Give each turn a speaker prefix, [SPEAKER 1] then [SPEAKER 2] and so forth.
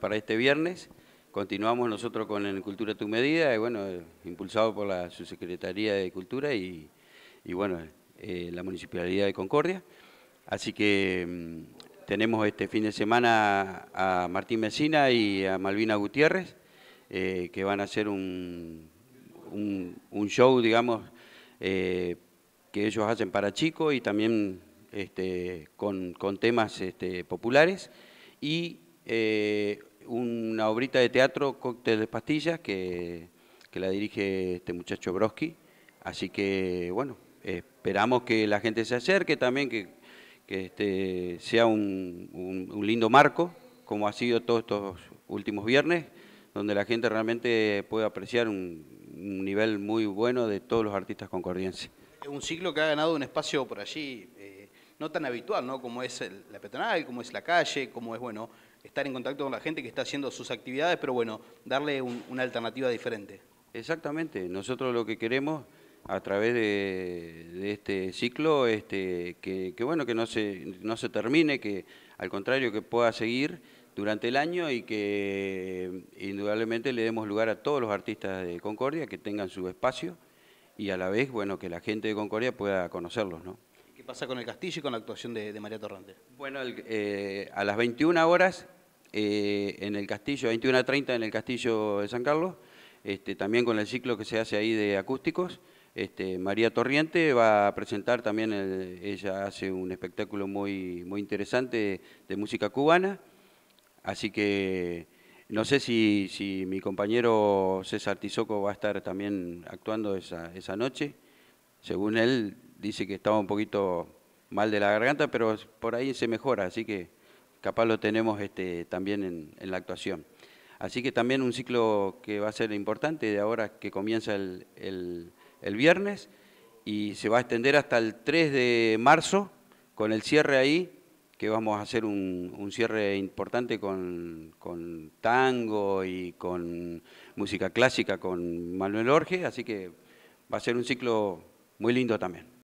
[SPEAKER 1] para este viernes. Continuamos nosotros con el Cultura tu medida, y bueno, eh, impulsado por la Subsecretaría de Cultura y, bueno, eh, la Municipalidad de Concordia. Así que mm, tenemos este fin de semana a Martín Mesina y a Malvina Gutiérrez, eh, que van a hacer un, un, show, digamos, que ellos hacen para chicos y también este, con, temas este, populares. Y una obrita de teatro, Cóctel de Pastillas, que, que la dirige este muchacho Broski. Así que, bueno, esperamos que la gente se acerque también, que, que este, sea un, lindo marco, como ha sido todos estos últimos viernes, donde la gente realmente puede apreciar un, nivel muy bueno de todos los artistas concordienses.
[SPEAKER 2] Un ciclo que ha ganado un espacio por allí eh, no tan habitual, ¿no? Como es la peatonal, como es la calle, como es, bueno, estar en contacto con la gente que está haciendo sus actividades, pero bueno, darle una alternativa diferente.
[SPEAKER 1] Exactamente, nosotros lo que queremos a través de, este ciclo, este, que, que, bueno, que no se, no se termine, que al contrario que pueda seguir durante el año y que eh, indudablemente le demos lugar a todos los artistas de Concordia que tengan su espacio y a la vez, bueno, que la gente de Concordia pueda conocerlos, ¿no?
[SPEAKER 2] pasa con el Castillo y con la actuación de, María torrente
[SPEAKER 1] Bueno, eh, a las 21 horas eh, en el Castillo, 21 30 en el Castillo de San Carlos, este, también con el ciclo que se hace ahí de acústicos. Este, María Torriente va a presentar también, ella hace un espectáculo muy, muy interesante de música cubana, así que no sé si, si mi compañero César Tizoco va a estar también actuando esa, esa noche, según él dice que estaba un poquito mal de la garganta, pero por ahí se mejora, así que capaz lo tenemos este, también en, la actuación. Así que también un ciclo que va a ser importante de ahora que comienza el, el, viernes y se va a extender hasta el 3 de marzo con el cierre ahí, que vamos a hacer un, un cierre importante con, con, tango y con música clásica con Manuel Orge, así que va a ser un ciclo muy lindo también.